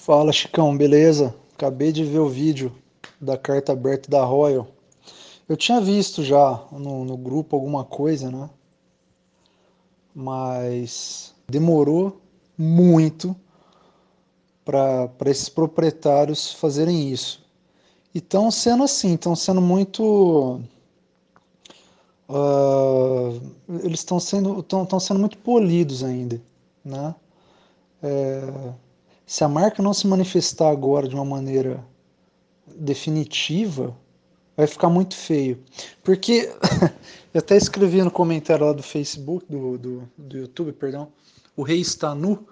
Fala Chicão, beleza? Acabei de ver o vídeo da carta aberta da Royal. Eu tinha visto já no, no grupo alguma coisa, né? Mas demorou muito para esses proprietários fazerem isso. E estão sendo assim, estão sendo muito. Uh, eles estão sendo, sendo muito polidos ainda, né? É se a marca não se manifestar agora de uma maneira definitiva, vai ficar muito feio. Porque eu até escrevi no comentário lá do Facebook, do, do, do YouTube, perdão, o rei está nu,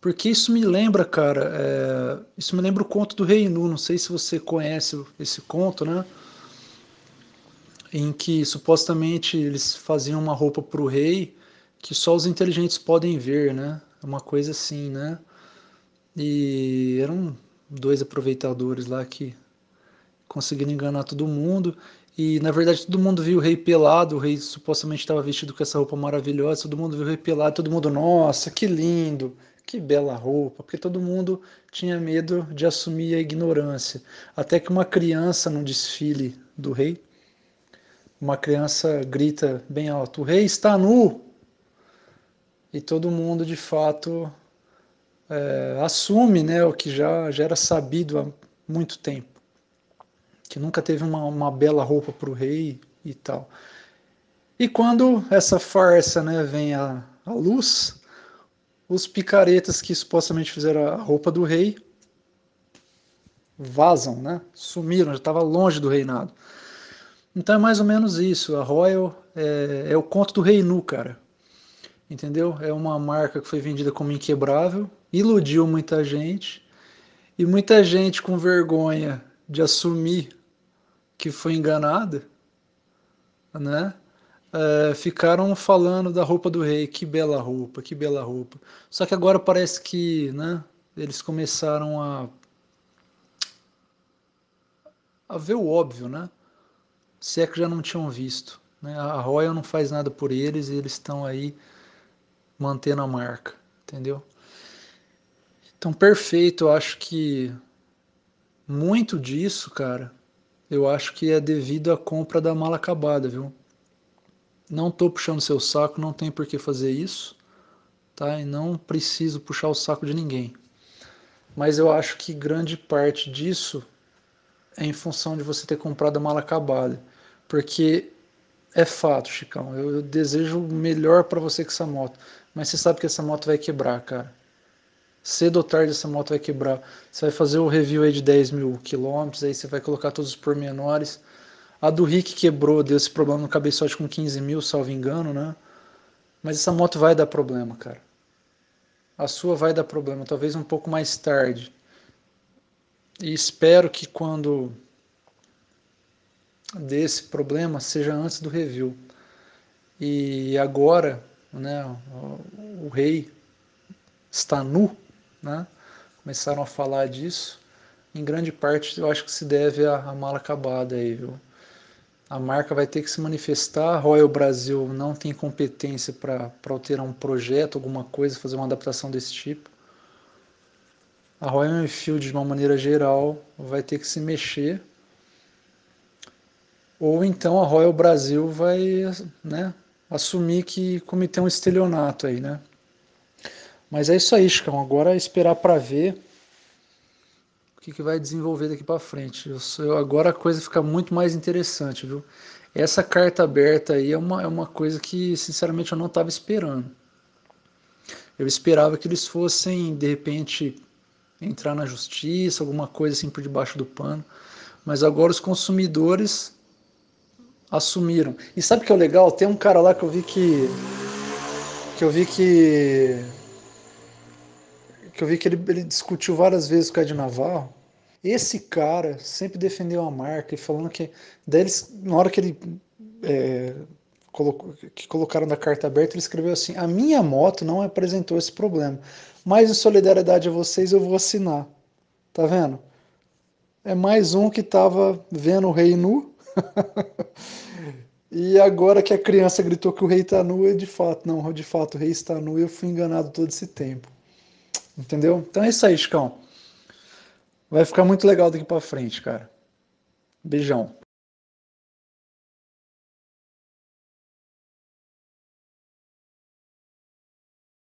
porque isso me lembra, cara, é, isso me lembra o conto do rei nu, não sei se você conhece esse conto, né? Em que supostamente eles faziam uma roupa para o rei que só os inteligentes podem ver, né? Uma coisa assim, né? E eram dois aproveitadores lá que conseguiram enganar todo mundo. E na verdade todo mundo viu o rei pelado, o rei supostamente estava vestido com essa roupa maravilhosa, todo mundo viu o rei pelado, todo mundo, nossa, que lindo, que bela roupa, porque todo mundo tinha medo de assumir a ignorância. Até que uma criança num desfile do rei, uma criança grita bem alto: "O rei está nu!" E todo mundo de fato é, assume né, o que já, já era sabido há muito tempo, que nunca teve uma, uma bela roupa para o rei e tal. E quando essa farsa né, vem à, à luz, os picaretas que supostamente fizeram a roupa do rei vazam, né? sumiram, já estava longe do reinado. Então é mais ou menos isso. A Royal é, é o conto do rei nu, cara entendeu? É uma marca que foi vendida como inquebrável, iludiu muita gente e muita gente com vergonha de assumir que foi enganada, né? É, ficaram falando da roupa do rei, que bela roupa, que bela roupa. Só que agora parece que, né? Eles começaram a a ver o óbvio, né? Se é que já não tinham visto. Né? A Royal não faz nada por eles e eles estão aí mantendo a marca, entendeu? Então, perfeito, eu acho que muito disso, cara, eu acho que é devido à compra da mala acabada, viu? Não tô puxando seu saco, não tem por que fazer isso, tá? E não preciso puxar o saco de ninguém. Mas eu acho que grande parte disso é em função de você ter comprado a mala acabada, porque é fato, Chicão. Eu, desejo o melhor para você com essa moto mas você sabe que essa moto vai quebrar, cara. Cedo ou tarde essa moto vai quebrar. Você vai fazer o review aí de 10 mil quilômetros, aí você vai colocar todos os pormenores. A do Rick quebrou, deu esse problema no cabeçote com 15 mil, salvo engano, né? Mas essa moto vai dar problema, cara. A sua vai dar problema, talvez um pouco mais tarde. E espero que quando desse problema seja antes do review. E agora né, o, o rei está nu, né, começaram a falar disso, em grande parte eu acho que se deve à, à mala acabada aí, viu? A marca vai ter que se manifestar, a Royal Brasil não tem competência para alterar um projeto, alguma coisa, fazer uma adaptação desse tipo. A Royal Enfield, de uma maneira geral, vai ter que se mexer ou então a Royal Brasil vai né, assumir que cometeu um estelionato aí, né? Mas é isso aí, Chicão. Agora é esperar para ver o que, que vai desenvolver daqui para frente. Eu sou, agora a coisa fica muito mais interessante, viu? Essa carta aberta aí é uma, é uma coisa que, sinceramente, eu não estava esperando. Eu esperava que eles fossem, de repente, entrar na justiça, alguma coisa assim por debaixo do pano. Mas agora os consumidores assumiram. E sabe o que é legal? Tem um cara lá que eu vi que. que eu vi que. que eu vi que ele, ele discutiu várias vezes com o Ed Navarro. Esse cara sempre defendeu a marca e falando que. Daí eles, na hora que ele. É, colocou, que colocaram na carta aberta, ele escreveu assim: A minha moto não apresentou esse problema, mas em solidariedade a vocês eu vou assinar. Tá vendo? É mais um que estava vendo o rei nu E agora que a criança gritou que o rei está nu, eu de fato, não, de fato, o rei está nu, eu fui enganado todo esse tempo. Entendeu? Então é isso aí, Chicão. Vai ficar muito legal daqui para frente, cara. Beijão.